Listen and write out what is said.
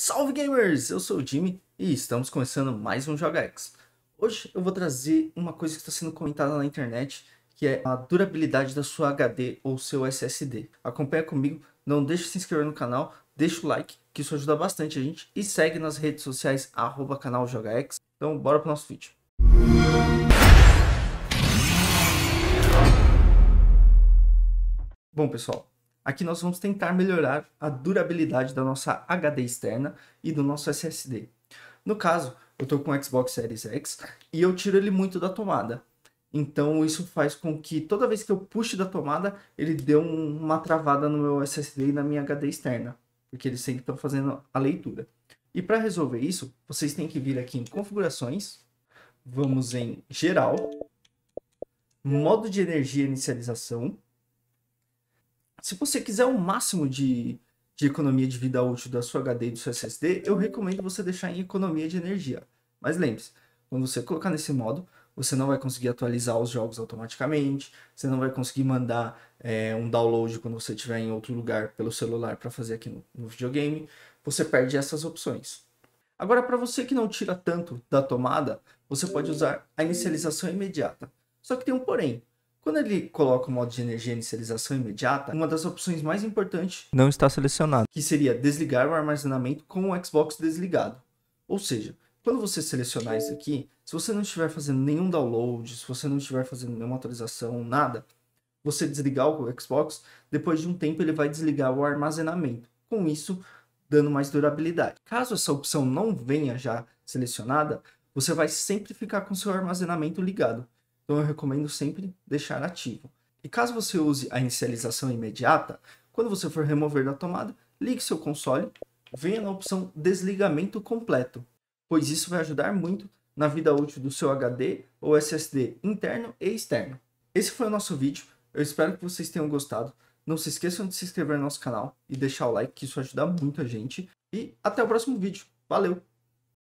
Salve gamers, eu sou o Jimmy e estamos começando mais um Joga X. Hoje eu vou trazer uma coisa que está sendo comentada na internet, que é a durabilidade da sua HD ou seu SSD. Acompanha comigo, não deixe de se inscrever no canal, deixa o like, que isso ajuda bastante a gente, e segue nas redes sociais, arroba canal JogaX. Então bora pro nosso vídeo. Bom pessoal, Aqui nós vamos tentar melhorar a durabilidade da nossa HD externa e do nosso SSD. No caso, eu estou com o Xbox Series X e eu tiro ele muito da tomada. Então isso faz com que toda vez que eu puxe da tomada, ele dê um, uma travada no meu SSD e na minha HD externa, porque eles sempre estão fazendo a leitura. E para resolver isso, vocês têm que vir aqui em configurações, vamos em geral, modo de energia e inicialização, se você quiser o máximo de, de economia de vida útil da sua HD e do seu SSD, eu recomendo você deixar em economia de energia. Mas lembre-se, quando você colocar nesse modo, você não vai conseguir atualizar os jogos automaticamente, você não vai conseguir mandar é, um download quando você estiver em outro lugar pelo celular para fazer aqui no, no videogame, você perde essas opções. Agora, para você que não tira tanto da tomada, você pode usar a inicialização imediata. Só que tem um porém. Quando ele coloca o modo de energia inicialização imediata, uma das opções mais importantes não está selecionada, que seria desligar o armazenamento com o Xbox desligado. Ou seja, quando você selecionar isso aqui, se você não estiver fazendo nenhum download, se você não estiver fazendo nenhuma atualização, nada, você desligar o Xbox, depois de um tempo ele vai desligar o armazenamento. Com isso, dando mais durabilidade. Caso essa opção não venha já selecionada, você vai sempre ficar com seu armazenamento ligado. Então eu recomendo sempre deixar ativo. E caso você use a inicialização imediata, quando você for remover da tomada, ligue seu console, venha na opção desligamento completo, pois isso vai ajudar muito na vida útil do seu HD ou SSD interno e externo. Esse foi o nosso vídeo, eu espero que vocês tenham gostado. Não se esqueçam de se inscrever no nosso canal e deixar o like, que isso ajuda muito a gente. E até o próximo vídeo. Valeu!